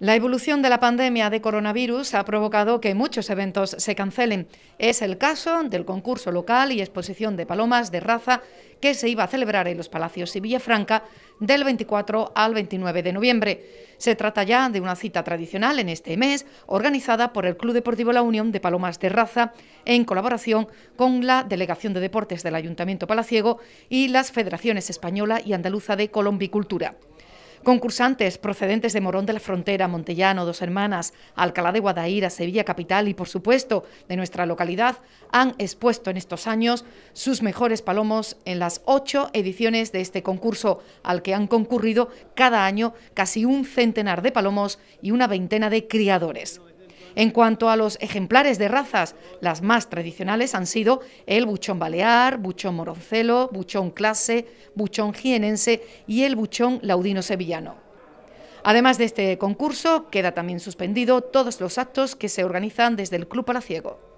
La evolución de la pandemia de coronavirus ha provocado que muchos eventos se cancelen. Es el caso del concurso local y exposición de palomas de raza que se iba a celebrar en los Palacios y Villafranca del 24 al 29 de noviembre. Se trata ya de una cita tradicional en este mes, organizada por el Club Deportivo La Unión de Palomas de Raza, en colaboración con la Delegación de Deportes del Ayuntamiento Palaciego y las Federaciones Española y Andaluza de Colombicultura. Concursantes procedentes de Morón de la Frontera, Montellano, Dos Hermanas, Alcalá de Guadaira, Sevilla Capital y, por supuesto, de nuestra localidad, han expuesto en estos años sus mejores palomos en las ocho ediciones de este concurso, al que han concurrido cada año casi un centenar de palomos y una veintena de criadores. En cuanto a los ejemplares de razas, las más tradicionales han sido el buchón balear, buchón moroncelo, buchón clase, buchón jienense y el buchón laudino sevillano. Además de este concurso, queda también suspendido todos los actos que se organizan desde el Club Palaciego.